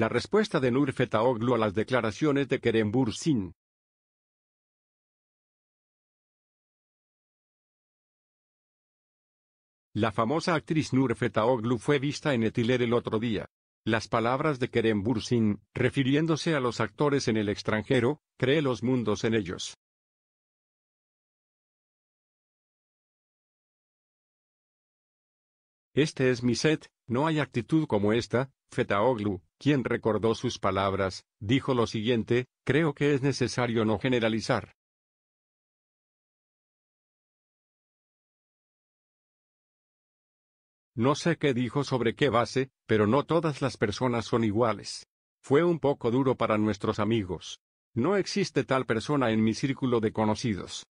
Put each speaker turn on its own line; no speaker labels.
La respuesta de Fetaoglu
a las declaraciones de Kerem Bursin
La famosa actriz Fetaoglu fue vista en Etiler el otro día. Las palabras de Kerem Bursin, refiriéndose a los actores en el extranjero, cree los mundos en ellos.
Este
es
mi set, no hay actitud como esta, Fetaoglu, quien recordó sus palabras, dijo lo siguiente, creo que es necesario no generalizar. No sé qué dijo sobre qué base, pero no todas las personas son iguales. Fue un poco duro para nuestros amigos. No existe tal persona en mi círculo de conocidos.